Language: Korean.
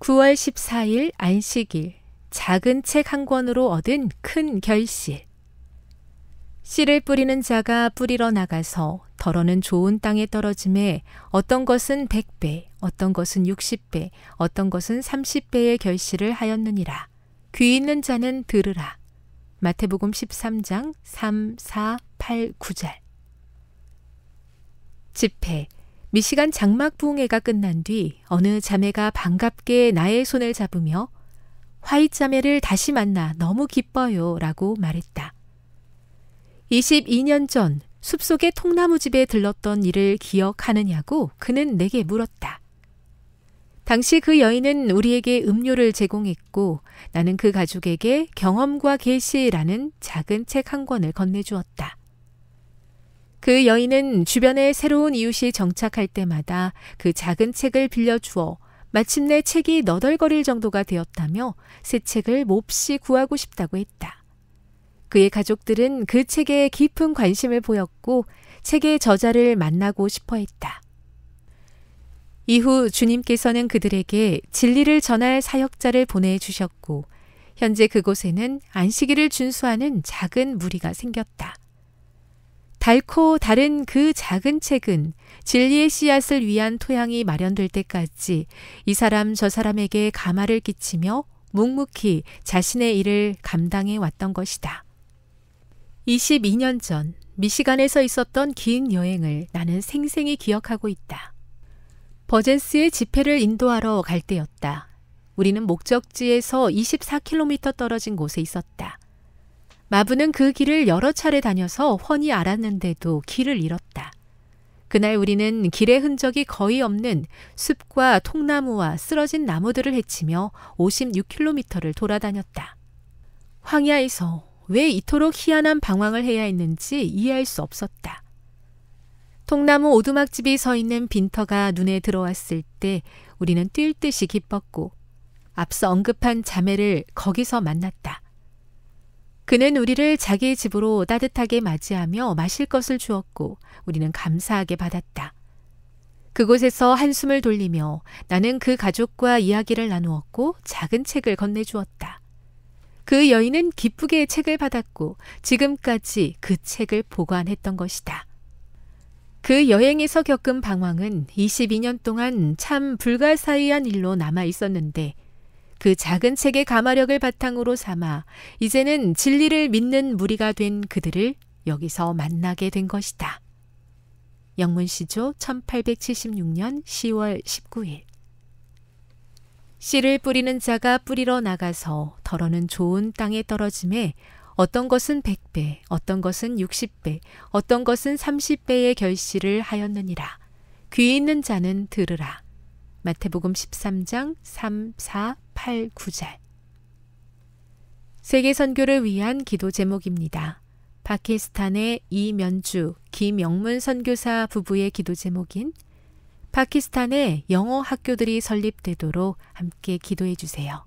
9월 14일 안식일 작은 책 한 권으로 얻은 큰 결실 씨를 뿌리는 자가 뿌리러 나가서 덜어는 좋은 땅에 떨어짐에 어떤 것은 100배, 어떤 것은 60배, 어떤 것은 30배의 결실을 하였느니라. 귀 있는 자는 들으라. 마태복음 13장 3, 4, 8, 9절. 집회 미시간 장막 부흥회가 끝난 뒤 어느 자매가 반갑게 나의 손을 잡으며 화이 자매를 다시 만나 너무 기뻐요 라고 말했다. 22년 전 숲속의 통나무 집에 들렀던 일을 기억하느냐고 그는 내게 물었다. 당시 그 여인은 우리에게 음료를 제공했고 나는 그 가족에게 경험과 계시라는 작은 책 한 권을 건네주었다. 그 여인은 주변에 새로운 이웃이 정착할 때마다 그 작은 책을 빌려주어 마침내 책이 너덜거릴 정도가 되었다며 새 책을 몹시 구하고 싶다고 했다. 그의 가족들은 그 책에 깊은 관심을 보였고 책의 저자를 만나고 싶어 했다. 이후 주님께서는 그들에게 진리를 전할 사역자를 보내주셨고 현재 그곳에는 안식일을 준수하는 작은 무리가 생겼다. 달코 다른 그 작은 책은 진리의 씨앗을 위한 토양이 마련될 때까지 이 사람 저 사람에게 가마를 끼치며 묵묵히 자신의 일을 감당해 왔던 것이다. 22년 전 미시간에서 있었던 긴 여행을 나는 생생히 기억하고 있다. 버젠스의 집회를 인도하러 갈 때였다. 우리는 목적지에서 24km 떨어진 곳에 있었다. 마부는 그 길을 여러 차례 다녀서 훤히 알았는데도 길을 잃었다. 그날 우리는 길의 흔적이 거의 없는 숲과 통나무와 쓰러진 나무들을 헤치며 56km를 돌아다녔다. 황야에서 왜 이토록 희한한 방황을 해야 했는지 이해할 수 없었다. 통나무 오두막집이 서 있는 빈터가 눈에 들어왔을 때 우리는 뛸 듯이 기뻤고 앞서 언급한 자매를 거기서 만났다. 그는 우리를 자기 집으로 따뜻하게 맞이하며 마실 것을 주었고 우리는 감사하게 받았다. 그곳에서 한숨을 돌리며 나는 그 가족과 이야기를 나누었고 작은 책을 건네주었다. 그 여인은 기쁘게 책을 받았고 지금까지 그 책을 보관했던 것이다. 그 여행에서 겪은 방황은 22년 동안 참 불가사의한 일로 남아 있었는데 그 작은 책의 가마력을 바탕으로 삼아 이제는 진리를 믿는 무리가 된 그들을 여기서 만나게 된 것이다. 영문시조 1876년 10월 19일 씨를 뿌리는 자가 뿌리러 나가서 덜어는 좋은 땅에 떨어짐에 어떤 것은 100배, 어떤 것은 60배, 어떤 것은 30배의 결실을 하였느니라. 귀 있는 자는 들으라. 마태복음 13장 3, 4, 8, 9절. 세계 선교를 위한 기도 제목입니다. 파키스탄의 이면주, 김영문 선교사 부부의 기도 제목인 파키스탄에 영어 학교들이 설립되도록 함께 기도해 주세요.